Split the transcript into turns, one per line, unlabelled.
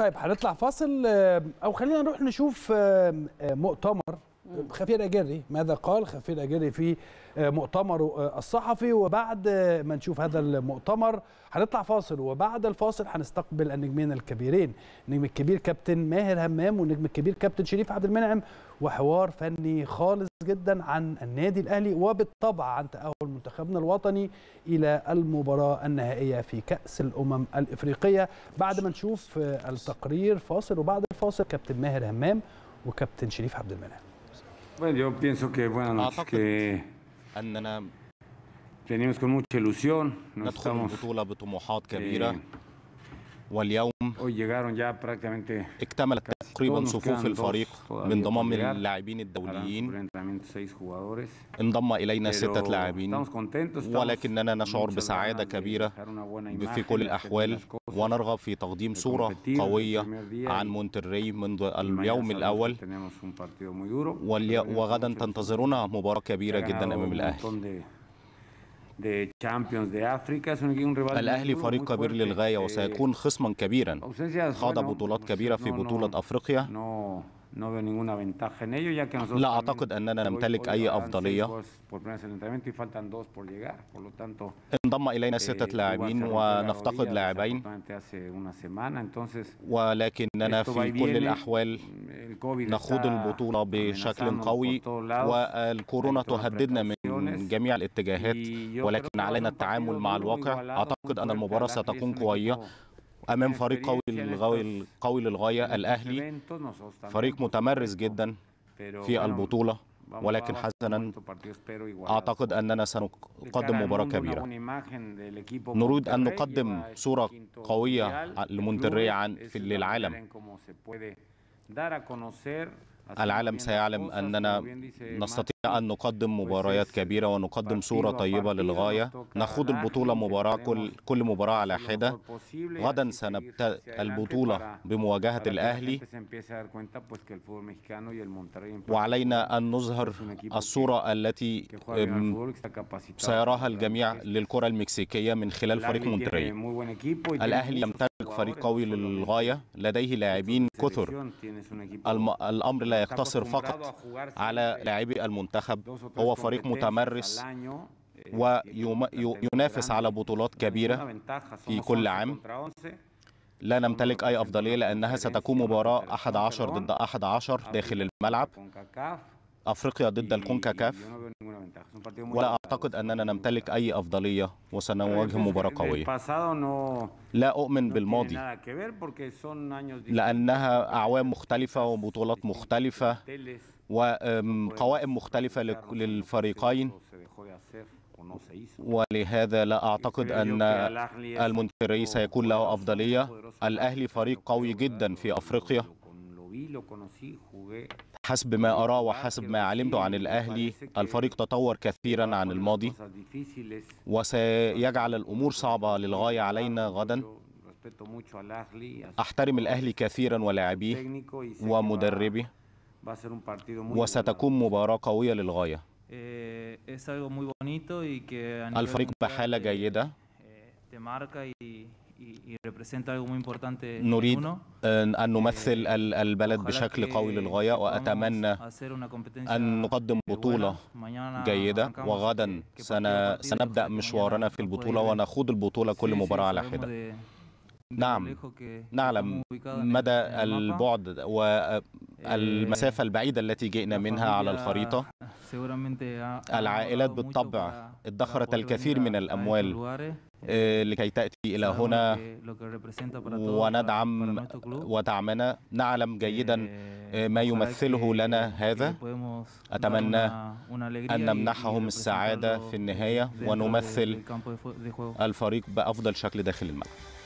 طيب هنطلع فاصل آه، او خلينا نروح نشوف آه، آه، مؤتمر خفير أجري ماذا قال خفير أجري في آه، مؤتمره آه، الصحفي وبعد آه، ما نشوف هذا المؤتمر هنطلع فاصل وبعد الفاصل هنستقبل النجمين الكبيرين النجم الكبير كابتن ماهر همام والنجم الكبير كابتن شريف عبد المنعم وحوار فني خالص جدا عن النادي الأهلي وبالطبع عن تأهل منتخبنا الوطني إلى المباراة النهائية في كأس الأمم الإفريقية بعد ما نشوف التقرير فاصل وبعد الفاصل كابتن ماهر همام وكابتن شريف عبد المنعم
Bueno, yo pienso que, bueno, que venimos con mucha ilusión, nos estamos
eh, واليوم اكتملت تقريبا صفوف الفريق بانضمام اللاعبين
الدوليين انضم إلينا ستة لاعبين
ولكننا نشعر بسعادة كبيرة في كل الأحوال ونرغب في تقديم صورة قوية عن مونتري منذ اليوم الأول وغدا تنتظرنا مباراة كبيرة جدا أمام الأهلي الأهلي فريق كبير للغاية وسيكون خصما كبيرا خاض بطولات كبيرة في بطولة
أفريقيا لا
أعتقد أننا نمتلك أي أفضلية انضم إلينا ستة لاعبين ونفتقد لاعبين ولكننا في كل الأحوال نخوض البطولة بشكل قوي والكورونا تهددنا من جميع الاتجاهات ولكن علينا التعامل مع الواقع أعتقد أن المباراة ستكون قوية امام فريق قوي للغايه قوي للغايه الاهلي فريق متمرس جدا في البطوله ولكن حسنا اعتقد اننا سنقدم مباراه كبيره
نريد ان نقدم صوره قويه لمونتري عن في للعالم العالم سيعلم اننا نستطيع
أن نقدم مباريات كبيرة ونقدم صورة طيبة للغاية نخوض البطولة مباراة كل, كل مباراة على حدة غدا سنبدأ البطولة بمواجهة الأهلي وعلينا أن نظهر الصورة التي سيراها الجميع للكرة المكسيكية من خلال فريق مونتري
الأهلي يمتلك فريق قوي
للغاية لديه لاعبين كثر الأمر لا يقتصر فقط على لاعبي المونتري المنتخب هو فريق متمرس
eh,
وينافس على بطولات كبيرة في كل عام لا نمتلك أي أفضلية لأنها ستكون مباراة 11 ضد 11 داخل الملعب أفريقيا ضد الكونكاكاف
ولا أعتقد
أننا نمتلك أي أفضلية وسنواجه مباراة قوية لا أؤمن بالماضي لأنها أعوام مختلفة وبطولات مختلفة وقوائم مختلفة للفريقين ولهذا لا أعتقد أن المنتري سيكون له أفضلية الأهلي فريق قوي جدا في أفريقيا حسب ما أرى وحسب ما علمته عن الأهلي الفريق تطور كثيرا عن الماضي وسيجعل الأمور صعبة للغاية علينا غدا أحترم الأهلي كثيرا ولاعبيه ومدربه وستكون مباراة قوية للغاية
eh, الفريق
بحالة جيدة eh, نريد أن نمثل eh, البلد بشكل قوي للغاية وأتمنى أن نقدم بطولة جيدة وغدا سنبدأ مشوارنا في البطولة ونخوض البطولة كل مباراة على حدة
نعم نعلم مدى البعد
والمسافة eh, البعيدة التي جئنا منها على الخريطة العائلات بالطبع ادخرت الكثير من الأموال آه، لكي تأتي إلى هنا
وندعم
ودعمنا نعلم جيدا eh, آه، ما يمثله لنا هذا
أتمنى أن نمنحهم السعادة في النهاية ونمثل
الفريق بأفضل شكل داخل الملعب